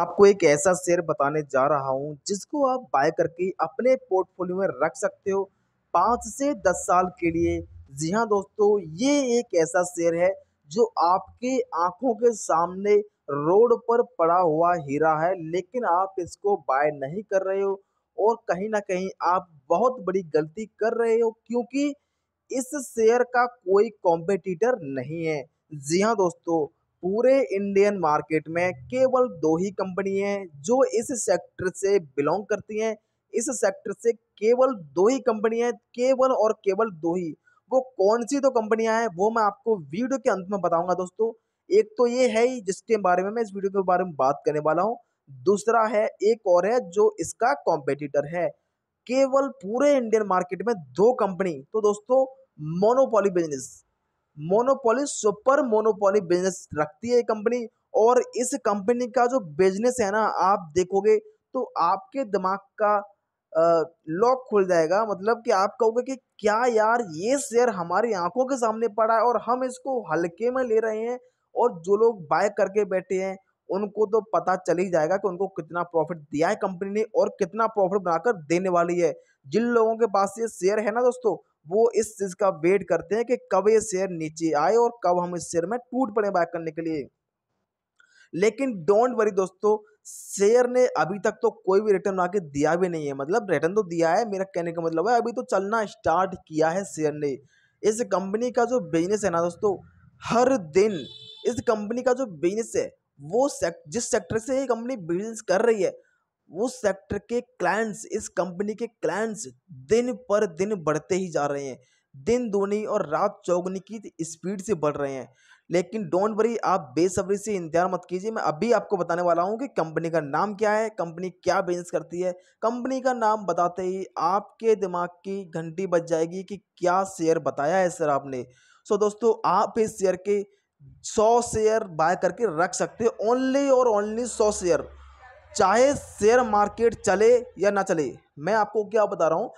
आपको एक ऐसा शेयर बताने जा रहा हूं जिसको आप बाय करके अपने पोर्टफोलियो में रख सकते हो पाँच से दस साल के लिए जी हाँ दोस्तों ये एक ऐसा शेयर है जो आपके आंखों के सामने रोड पर पड़ा हुआ हीरा है लेकिन आप इसको बाय नहीं कर रहे हो और कहीं ना कहीं आप बहुत बड़ी गलती कर रहे हो क्योंकि इस शेयर का कोई कॉम्पिटिटर नहीं है जी हाँ दोस्तों पूरे इंडियन मार्केट में केवल दो ही कंपनी हैं जो इस सेक्टर से बिलोंग करती हैं इस सेक्टर से केवल दो ही कंपनी हैं केवल और केवल दो ही वो कौन सी दो कंपनियां हैं वो मैं आपको वीडियो के अंत में बताऊंगा दोस्तों एक तो ये है ही जिसके बारे में मैं इस वीडियो के बारे में बात करने वाला हूँ दूसरा है एक और है जो इसका कॉम्पिटिटर है केवल पूरे इंडियन मार्केट में दो कंपनी तो दोस्तों monopoly business monopoly super monopoly business रखती है कंपनी और इस कंपनी का जो बिजनेस है ना आप देखोगे तो आपके दिमाग का लॉक खुल जाएगा मतलब कि आप कहोगे कि क्या यार ये शेयर हमारी आंखों के सामने पड़ा है और हम इसको हल्के में ले रहे हैं और जो लोग बाय करके बैठे हैं उनको तो पता चल ही जाएगा कि उनको कितना प्रॉफिट दिया है कंपनी ने और कितना प्रॉफिट बनाकर देने वाली है जिन लोगों के पास ये शेयर है ना दोस्तों वो इस चीज़ का वेट करते हैं कि कब ये शेयर नीचे आए और कब हम इस शेयर में टूट पड़े बाय करने के लिए लेकिन डोंट वरी दोस्तों शेयर ने अभी तक तो कोई भी रिटर्न आके दिया भी नहीं है मतलब रिटर्न तो दिया है मेरा कहने का मतलब है अभी तो चलना स्टार्ट किया है शेयर ने इस कंपनी का जो बिजनेस है ना दोस्तों हर दिन इस कंपनी का जो बिजनेस है वो सेक्ट जिस सेक्टर से ये कंपनी बिजनेस कर रही है वो सेक्टर के क्लाइंट्स इस कंपनी के क्लाइंट्स दिन पर दिन बढ़ते ही जा रहे हैं दिन दोनी और रात चौगनी की स्पीड से बढ़ रहे हैं लेकिन डोंट वरी आप बेसब्री से इंतजार मत कीजिए मैं अभी आपको बताने वाला हूँ कि कंपनी का नाम क्या है कंपनी क्या बिजनेस करती है कंपनी का नाम बताते ही आपके दिमाग की घंटी बज जाएगी कि क्या शेयर बताया है सर आपने सो दोस्तों आप इस शेयर के सौ शेयर बाय करके रख सकते हो ओनली और ओनली सौ शेयर चाहे शेयर मार्केट चले या ना चले मैं आपको क्या बता रहा हूँ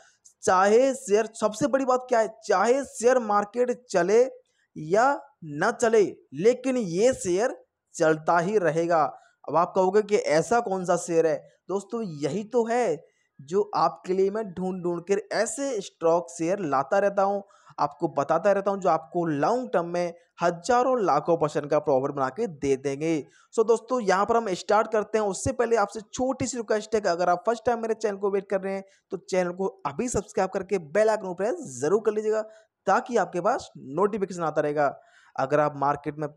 चाहे शेयर सबसे बड़ी बात क्या है चाहे शेयर मार्केट चले या न चले लेकिन ये शेयर चलता ही रहेगा अब आप कहोगे कि ऐसा कौन सा शेयर है दोस्तों यही तो है जो आपके लिए मैं ढूंढ ढूंढ कर ऐसे स्टॉक शेयर लाता रहता हूँ आपको बताता रहता हूँ जो आपको लॉन्ग टर्म में हजारों लाखों परसेंट का प्रॉफिट बना के दे देंगे सो so, दोस्तों यहाँ पर हम स्टार्ट करते हैं उससे पहले आपसे छोटी सी रिक्वेस्ट है कि अगर आप फर्स्ट टाइम मेरे चैनल को वेट कर रहे हैं तो चैनल को अभी सब्सक्राइब करके बेल आइकन प्रेस जरूर कर लीजिएगा ताकि आपके पास नोटिफिकेशन आता रहेगा अगर आप मार्केट में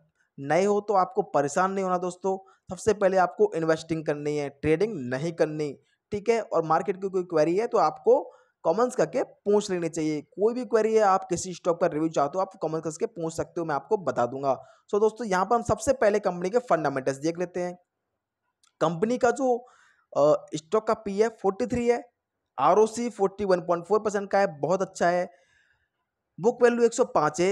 नए हो तो आपको परेशान नहीं होना दोस्तों सबसे पहले आपको इन्वेस्टिंग करनी है ट्रेडिंग नहीं करनी ठीक है और मार्केट की कोई क्वेरी है तो आपको कमेंट्स करके पूछ लेने चाहिए कोई भी क्वेरी है आप किसी स्टॉक का रिव्यू चाहते हो आप कॉमेंस करके पूछ सकते हो मैं आपको बता दूंगा सो so, दोस्तों यहाँ पर हम सबसे पहले कंपनी के फंडामेंटल्स देख लेते हैं कंपनी का जो स्टॉक का पी है फोर्टी थ्री है R O C forty one point four percent का है बहुत अच्छा है बुक वैल्यू एक सौ पाँच है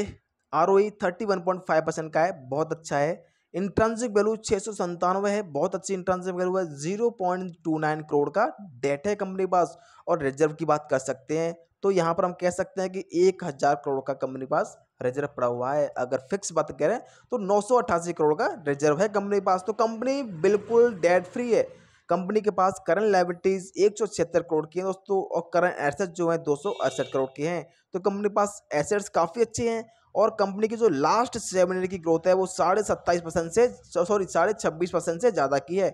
R O E thirty one point five percent का है बहुत अच्छा है इंट्रांसिक वैल्यू छः सौ संतानवे है बहुत अच्छी इंट्रांसिक वैल्यू है zero point two nine crore का डेट है कंपनी के पास और रिजर्व की बात कर सकते हैं तो यहाँ पर हम कह सकते हैं कि एक हज़ार करोड़ का कंपनी के पास रिजर्व पड़ा हुआ है अगर फिक्स बात करें तो नौ सौ अट्ठासी करोड़ का रिजर्व है कंपनी के पास तो कंपनी बिल्कुल डेट फ्री है कंपनी के पास करंट लाइबिलिटीज़ एक करोड़ की हैं दोस्तों और करंट एसेट्स जो हैं दो करोड़ के हैं तो कंपनी के पास एसेट्स काफ़ी अच्छे हैं और कंपनी की जो लास्ट सेवन ईयर की ग्रोथ है वो साढ़े सत्ताईस परसेंट से सॉरी साढ़े छब्बीस परसेंट से ज़्यादा की है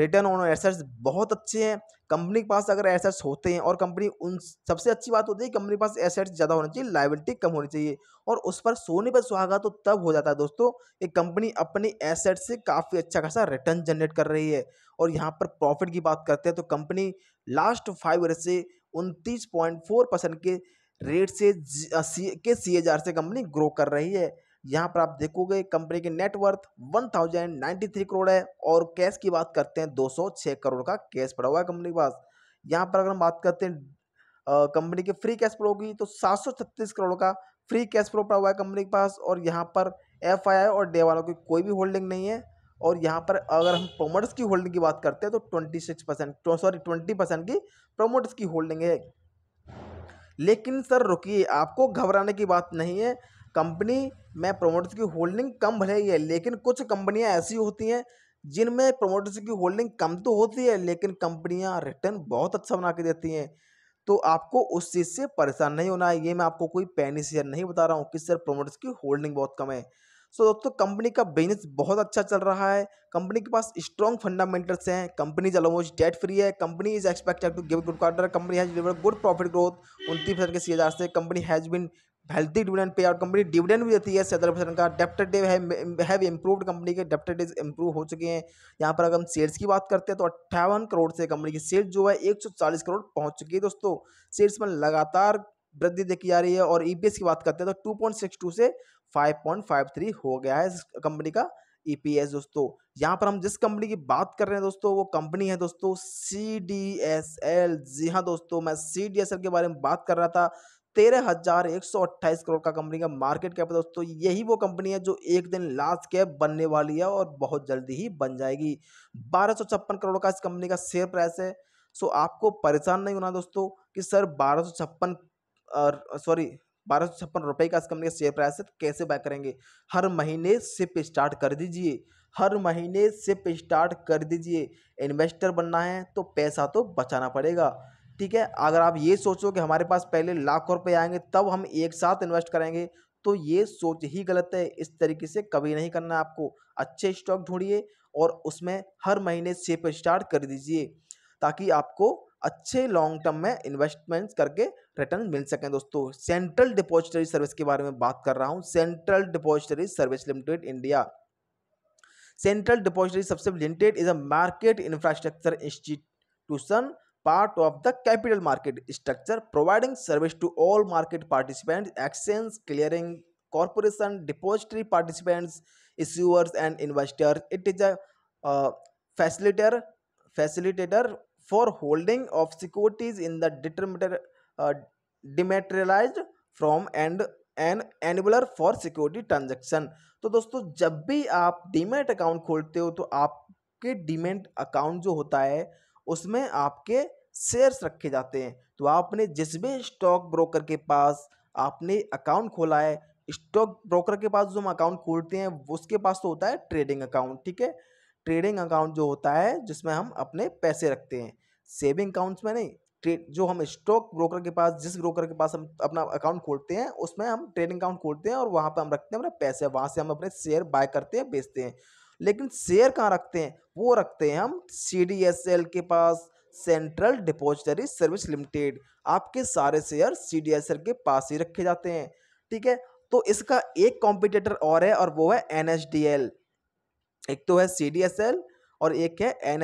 रिटर्न ऑन एसेट्स बहुत अच्छे हैं कंपनी के पास अगर एसेट्स होते हैं और कंपनी उन सबसे अच्छी बात होती है कंपनी के पास एसेट्स ज़्यादा होने चाहिए लाइबिलिटी कम होनी चाहिए और उस पर सोने पर सुहागा तो तब हो जाता है दोस्तों कि कंपनी अपने एसेट से काफ़ी अच्छा खासा रिटर्न जनरेट कर रही है और यहाँ पर प्रॉफिट की बात करते हैं तो कंपनी लास्ट फाइव ईयर से उनतीस पॉइंट फोर परसेंट के रेट से के सी से कंपनी ग्रो कर रही है यहाँ पर आप देखोगे कंपनी की नेटवर्थ 1093 करोड़ है और कैश की बात करते हैं 206 करोड़ का कैश पड़ा हुआ है कंपनी के पास यहाँ पर अगर हम बात करते हैं कंपनी के फ्री कैश फ्लो की तो छत्तीस करोड़ का फ्री कैश फ्लो पड़ा हुआ है कंपनी के पास और यहाँ पर एफ और डे वालों की कोई भी होल्डिंग नहीं है और यहाँ पर अगर हम प्रोमोटर्स की होल्डिंग की बात करते हैं तो twenty six percent sorry twenty percent की प्रोमोटर्स की होल्डिंग है लेकिन सर रुकिए आपको घबराने की बात नहीं है कंपनी में प्रोमोटर्स की होल्डिंग कम भले ही है लेकिन कुछ कंपनियां ऐसी होती हैं जिनमें प्रोमोटर्स की होल्डिंग कम तो होती है लेकिन कंपनियां रिटर्न बहुत अच्छा बना के देती हैं तो आपको उस चीज़ से परेशान नहीं होना है ये मैं आपको कोई पैनी शेयर नहीं बता रहा हूँ कि सर प्रोमोटर्स की होल्डिंग बहुत कम है सो so, दोस्तों कंपनी का बिजनेस बहुत अच्छा चल रहा है कंपनी के पास स्ट्रॉन्ग फंडामेंटल्स हैं company is almost debt free है company is expected to give good quarter company has deliver good profit growth उनतीस परसेंट के सी से company has been healthy dividend pay out company dividend भी देती है सत्रह परसेंट का debtor day have improved company के डेप्टर डेज इम्प्रूव हो चुके हैं यहाँ पर अगर हम शेयर्स की बात करते हैं तो अट्ठावन करोड़ से कंपनी की शेयर जो है एक सौ चालीस करोड़ पहुँच चुकी है दोस्तों सेल्स में लगातार वृद्धि देखी जा रही है और ई e की बात करते हैं तो टू पॉइंट सिक्स टू से फाइव पॉइंट फाइव थ्री हो गया है इस कंपनी का ई e दोस्तों यहाँ पर हम जिस कंपनी की बात कर रहे हैं दोस्तों वो कंपनी है दोस्तों सी डी एस एल जी हाँ दोस्तों मैं सी डी एस एल के बारे में बात कर रहा था तेरह हजार एक सौ अट्ठाईस करोड़ का कंपनी का मार्केट कैप है दोस्तों यही वो कंपनी है जो एक दिन लास्ट कैप बनने वाली है और बहुत जल्दी ही बन जाएगी बारह सौ छप्पन करोड़ का इस कंपनी का शेयर प्राइस है सो आपको परेशान नहीं होना दोस्तों कि सर बारह सौ छप्पन सॉरी बारह सौ छप्पन रुपये का इस कंपनी का शेयर प्राइस है तो कैसे बाय करेंगे हर महीने सिप स्टार्ट कर दीजिए हर महीने सिप स्टार्ट कर दीजिए इन्वेस्टर बनना है तो पैसा तो बचाना पड़ेगा ठीक है अगर आप ये सोचो कि हमारे पास पहले लाखों रुपए आएंगे तब हम एक साथ इन्वेस्ट करेंगे तो ये सोच ही गलत है इस तरीके से कभी नहीं करना आपको अच्छे स्टॉक ढूंढिए और उसमें हर महीने सेप स्टार्ट कर दीजिए ताकि आपको अच्छे लॉन्ग टर्म में इन्वेस्टमेंट्स करके रिटर्न मिल सकें दोस्तों सेंट्रल डिपॉजिटरी सर्विस के बारे में बात कर रहा हूँ central depository service limited India central depository सबसे limited is a market infrastructure institution part of the capital market structure providing service to all market participants exchange clearing corporation depository participants issuers and investors it is a uh, facilitator facilitator for holding of securities in the determinator uh, dematerialise from and an enabler for security transaction तो दोस्तों जब भी आप demat account खोलते हो तो आपके demat account जो होता है उसमें आपके शेयर्स रखे जाते हैं तो आपने जिस भी स्टॉक ब्रोकर के पास आपने अकाउंट खोला है स्टॉक ब्रोकर के पास जो हम अकाउंट खोलते हैं उसके पास तो होता है ट्रेडिंग अकाउंट ठीक है ट्रेडिंग अकाउंट जो होता है जिसमें हम अपने पैसे रखते हैं सेविंग अकाउंट्स में नहीं जो हम स्टॉक ब्रोकर के पास जिस ब्रोकर के पास हम अपना अकाउंट खोलते हैं उसमें हम ट्रेडिंग अकाउंट खोलते हैं और वहाँ पर हम रखते हैं अपने पैसे वहाँ से हम अपने शेयर बाय करते हैं बेचते हैं लेकिन शेयर कहाँ रखते हैं वो रखते हैं हम सी के पास सेंट्रल डिपोजिटरी सर्विस लिमिटेड आपके सारे शेयर सी के पास ही रखे जाते हैं ठीक है तो इसका एक कॉम्पिटिटर और है और वो है एन एक तो है सी और एक है N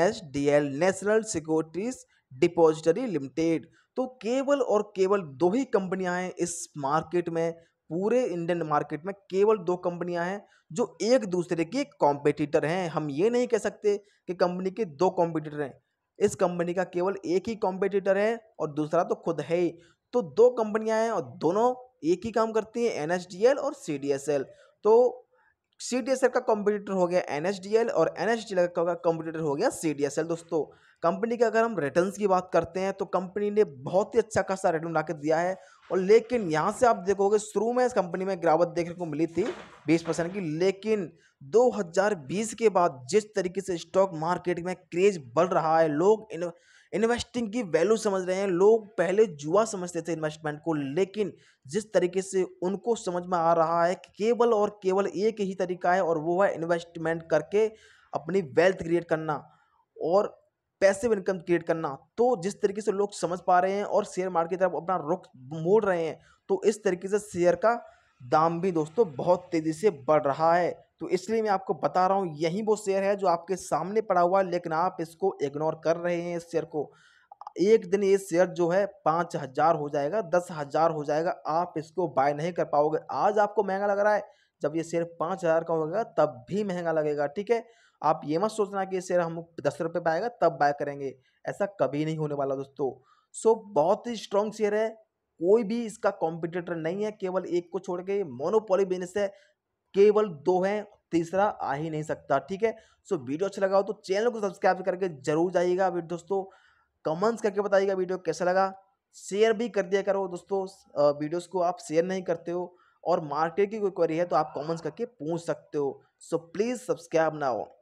national securities depository limited तो केवल और केवल दो ही कंपनियां हैं इस मार्केट में पूरे इंडियन मार्केट में केवल दो कंपनियां हैं जो एक दूसरे के कॉम्पिटिटर हैं हम ये नहीं कह सकते कि कंपनी के दो कॉम्पिटिटर हैं इस कंपनी का केवल एक ही कॉम्पिटिटर है और दूसरा तो खुद है ही तो दो कंपनियां हैं और दोनों एक ही काम करती हैं एन और सी तो सी का कॉम्पिटिटर हो गया एन और एन का कॉम्पिटिटर हो गया सी दोस्तों कंपनी के अगर हम रिटर्न की बात करते हैं तो कंपनी ने बहुत ही अच्छा खासा रिटर्न ला दिया है और लेकिन यहाँ से आप देखोगे शुरू में इस कंपनी में गिरावट देखने को मिली थी बीस परसेंट की लेकिन 2020 के बाद जिस तरीके से स्टॉक मार्केट में क्रेज बढ़ रहा है लोग इन इन्वेस्टिंग की वैल्यू समझ रहे हैं लोग पहले जुआ समझते थे इन्वेस्टमेंट को लेकिन जिस तरीके से उनको समझ में आ रहा है केवल और केवल एक ही तरीका है और वो है इन्वेस्टमेंट करके अपनी वेल्थ क्रिएट करना और पैसे इनकम क्रिएट करना तो जिस तरीके से लोग समझ पा रहे हैं और शेयर मार्केट तरफ अपना रुख मोड़ रहे हैं तो इस तरीके से शेयर का दाम भी दोस्तों बहुत तेज़ी से बढ़ रहा है तो इसलिए मैं आपको बता रहा हूँ यही वो शेयर है जो आपके सामने पड़ा हुआ है लेकिन आप इसको इग्नोर कर रहे हैं इस शेयर को एक दिन ये शेयर जो है पाँच हज़ार हो जाएगा दस हज़ार हो जाएगा आप इसको बाय नहीं कर पाओगे आज आपको महंगा लग रहा है जब ये शेयर पाँच हज़ार का होगा तब भी महंगा लगेगा ठीक है आप ये मत सोचना कि ये शेयर हम दस रुपये पाएगा तब बाय करेंगे ऐसा कभी नहीं होने वाला दोस्तों सो बहुत ही स्ट्रॉन्ग शेयर है कोई भी इसका कॉम्पिटिटर नहीं है केवल एक को छोड़ के मोनोपोली बिजनेस है केवल दो हैं तीसरा आ ही नहीं सकता ठीक है सो वीडियो अच्छा लगा हो तो चैनल को सब्सक्राइब करके जरूर जाइएगा दोस्तों कमेंट्स करके बताइएगा वीडियो कैसा लगा शेयर भी कर दिया करो दोस्तों वीडियोस को आप शेयर नहीं करते हो और मार्केट की कोई क्वेरी है तो आप कमेंट्स करके पूछ सकते हो सो प्लीज़ सब्सक्राइब ना हो